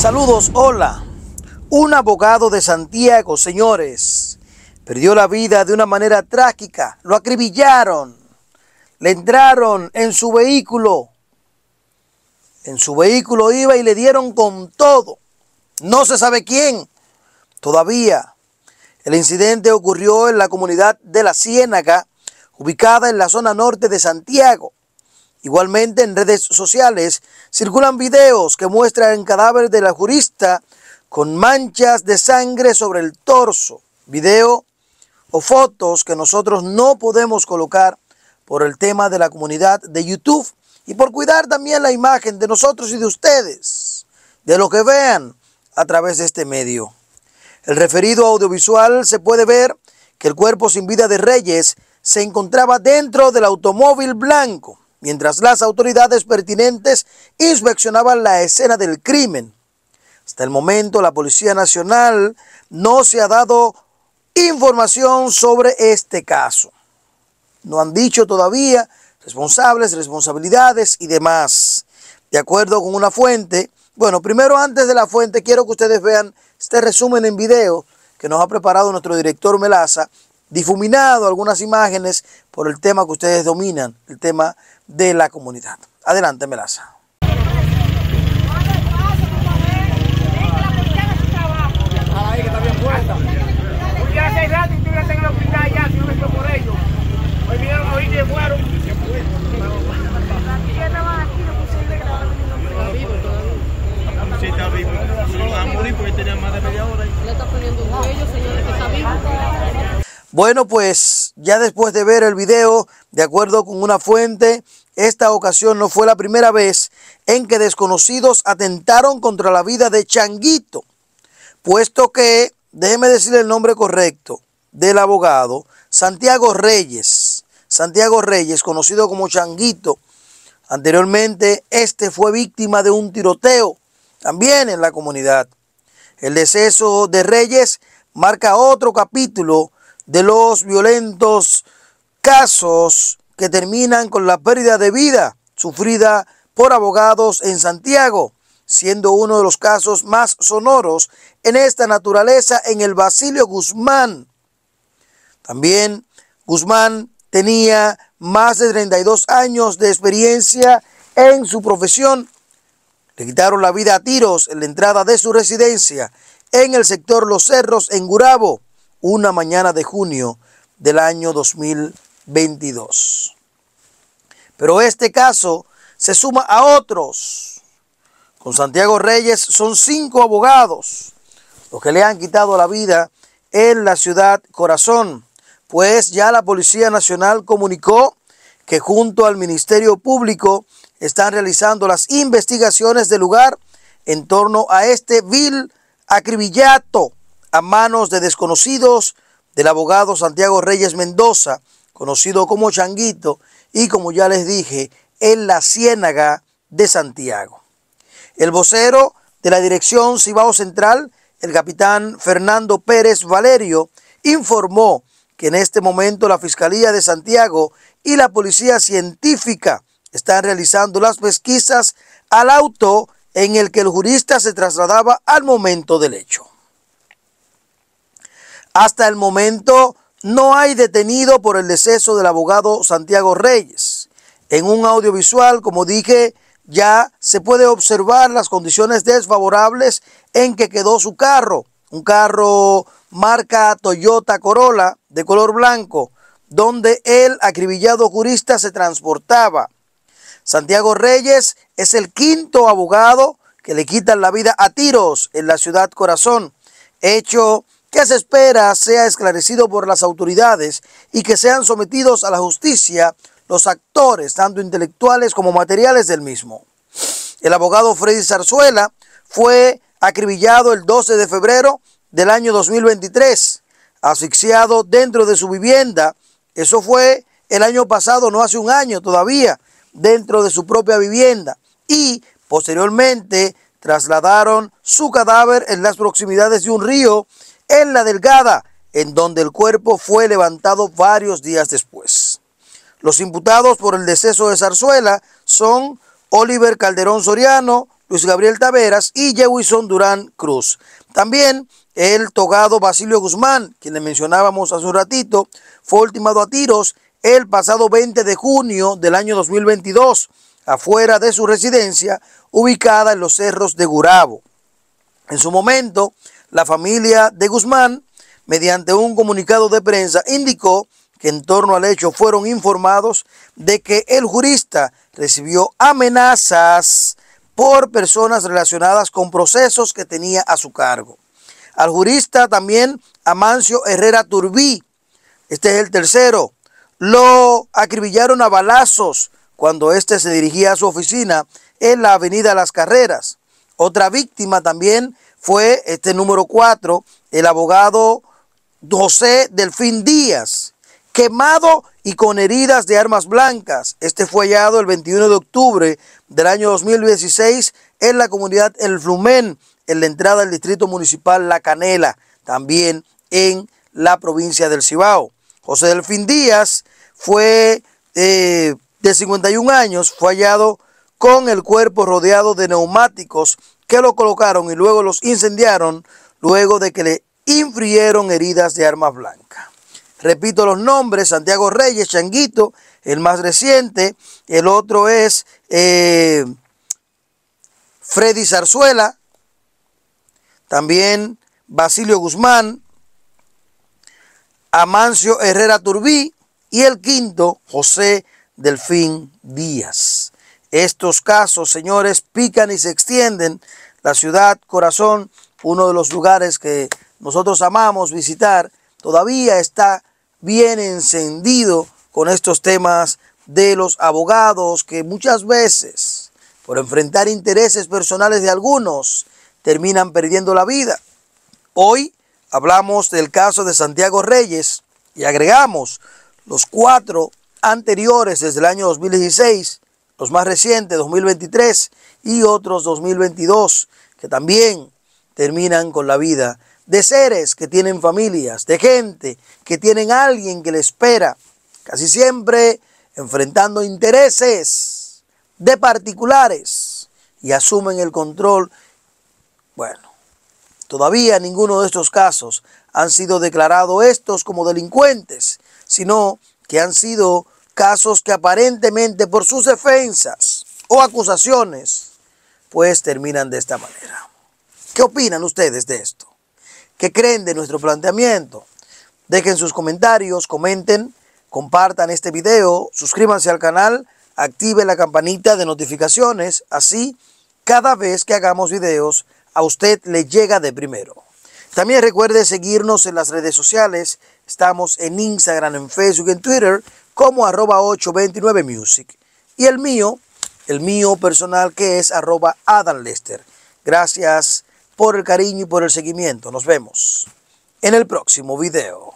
Saludos, hola. Un abogado de Santiago, señores, perdió la vida de una manera trágica. Lo acribillaron. Le entraron en su vehículo. En su vehículo iba y le dieron con todo. No se sabe quién. Todavía. El incidente ocurrió en la comunidad de La Ciénaga, ubicada en la zona norte de Santiago. Igualmente en redes sociales circulan videos que muestran el cadáver de la jurista con manchas de sangre sobre el torso, video o fotos que nosotros no podemos colocar por el tema de la comunidad de YouTube y por cuidar también la imagen de nosotros y de ustedes, de lo que vean a través de este medio. El referido audiovisual se puede ver que el cuerpo sin vida de Reyes se encontraba dentro del automóvil blanco mientras las autoridades pertinentes inspeccionaban la escena del crimen. Hasta el momento la Policía Nacional no se ha dado información sobre este caso. No han dicho todavía responsables, responsabilidades y demás. De acuerdo con una fuente, bueno, primero antes de la fuente quiero que ustedes vean este resumen en video que nos ha preparado nuestro director Melaza difuminado algunas imágenes por el tema que ustedes dominan, el tema de la comunidad. Adelante, Melaza. Bueno, pues ya después de ver el video, de acuerdo con una fuente, esta ocasión no fue la primera vez en que desconocidos atentaron contra la vida de Changuito, puesto que, déjeme decir el nombre correcto, del abogado Santiago Reyes, Santiago Reyes, conocido como Changuito, anteriormente este fue víctima de un tiroteo también en la comunidad. El deceso de Reyes marca otro capítulo de los violentos casos que terminan con la pérdida de vida sufrida por abogados en Santiago, siendo uno de los casos más sonoros en esta naturaleza en el Basilio Guzmán. También Guzmán tenía más de 32 años de experiencia en su profesión. Le quitaron la vida a tiros en la entrada de su residencia en el sector Los Cerros, en Gurabo una mañana de junio del año 2022. Pero este caso se suma a otros. Con Santiago Reyes son cinco abogados los que le han quitado la vida en la ciudad Corazón, pues ya la Policía Nacional comunicó que junto al Ministerio Público están realizando las investigaciones del lugar en torno a este vil acribillato a manos de desconocidos del abogado Santiago Reyes Mendoza, conocido como Changuito, y como ya les dije, en la Ciénaga de Santiago. El vocero de la Dirección Cibao Central, el capitán Fernando Pérez Valerio, informó que en este momento la Fiscalía de Santiago y la Policía Científica están realizando las pesquisas al auto en el que el jurista se trasladaba al momento del hecho. Hasta el momento no hay detenido por el deceso del abogado Santiago Reyes. En un audiovisual, como dije, ya se puede observar las condiciones desfavorables en que quedó su carro. Un carro marca Toyota Corolla de color blanco, donde el acribillado jurista se transportaba. Santiago Reyes es el quinto abogado que le quitan la vida a tiros en la ciudad corazón, hecho que se espera sea esclarecido por las autoridades y que sean sometidos a la justicia los actores, tanto intelectuales como materiales del mismo. El abogado Freddy Zarzuela fue acribillado el 12 de febrero del año 2023, asfixiado dentro de su vivienda. Eso fue el año pasado, no hace un año todavía, dentro de su propia vivienda. Y posteriormente trasladaron su cadáver en las proximidades de un río en la Delgada, en donde el cuerpo fue levantado varios días después. Los imputados por el deceso de Zarzuela son Oliver Calderón Soriano, Luis Gabriel Taveras y Jewison Durán Cruz. También el togado Basilio Guzmán, quien le mencionábamos hace un ratito, fue ultimado a tiros el pasado 20 de junio del año 2022, afuera de su residencia, ubicada en los cerros de Gurabo. En su momento, la familia de Guzmán, mediante un comunicado de prensa, indicó que en torno al hecho fueron informados de que el jurista recibió amenazas por personas relacionadas con procesos que tenía a su cargo. Al jurista también Amancio Herrera Turbí, este es el tercero, lo acribillaron a balazos cuando éste se dirigía a su oficina en la avenida Las Carreras. Otra víctima también fue este número 4, el abogado José Delfín Díaz, quemado y con heridas de armas blancas. Este fue hallado el 21 de octubre del año 2016 en la comunidad El Flumen, en la entrada del distrito municipal La Canela, también en la provincia del Cibao. José Delfín Díaz fue eh, de 51 años, fue hallado con el cuerpo rodeado de neumáticos que lo colocaron y luego los incendiaron luego de que le infrieron heridas de armas blancas. Repito los nombres, Santiago Reyes, Changuito, el más reciente, el otro es eh, Freddy Zarzuela, también Basilio Guzmán, Amancio Herrera Turbí y el quinto, José Delfín Díaz. Estos casos, señores, pican y se extienden. La ciudad Corazón, uno de los lugares que nosotros amamos visitar, todavía está bien encendido con estos temas de los abogados que muchas veces, por enfrentar intereses personales de algunos, terminan perdiendo la vida. Hoy hablamos del caso de Santiago Reyes y agregamos los cuatro anteriores desde el año 2016 los más recientes 2023 y otros 2022 que también terminan con la vida de seres que tienen familias, de gente que tienen alguien que le espera, casi siempre enfrentando intereses de particulares y asumen el control. Bueno, todavía ninguno de estos casos han sido declarados estos como delincuentes, sino que han sido casos que aparentemente por sus defensas o acusaciones, pues terminan de esta manera. ¿Qué opinan ustedes de esto? ¿Qué creen de nuestro planteamiento? Dejen sus comentarios, comenten, compartan este video, suscríbanse al canal, active la campanita de notificaciones, así cada vez que hagamos videos a usted le llega de primero. También recuerde seguirnos en las redes sociales, estamos en Instagram, en Facebook, en Twitter, como arroba 829 Music. Y el mío, el mío personal que es arroba Adam Lester. Gracias por el cariño y por el seguimiento. Nos vemos en el próximo video.